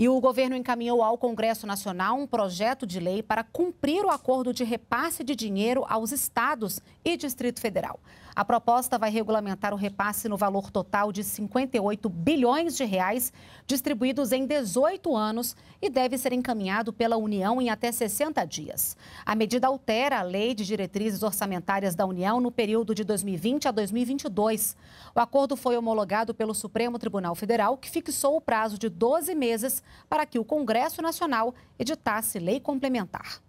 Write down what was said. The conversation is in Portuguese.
E o governo encaminhou ao Congresso Nacional um projeto de lei para cumprir o acordo de repasse de dinheiro aos estados e Distrito Federal. A proposta vai regulamentar o repasse no valor total de 58 bilhões de reais, distribuídos em 18 anos e deve ser encaminhado pela União em até 60 dias. A medida altera a Lei de Diretrizes Orçamentárias da União no período de 2020 a 2022. O acordo foi homologado pelo Supremo Tribunal Federal, que fixou o prazo de 12 meses para que o Congresso Nacional editasse lei complementar.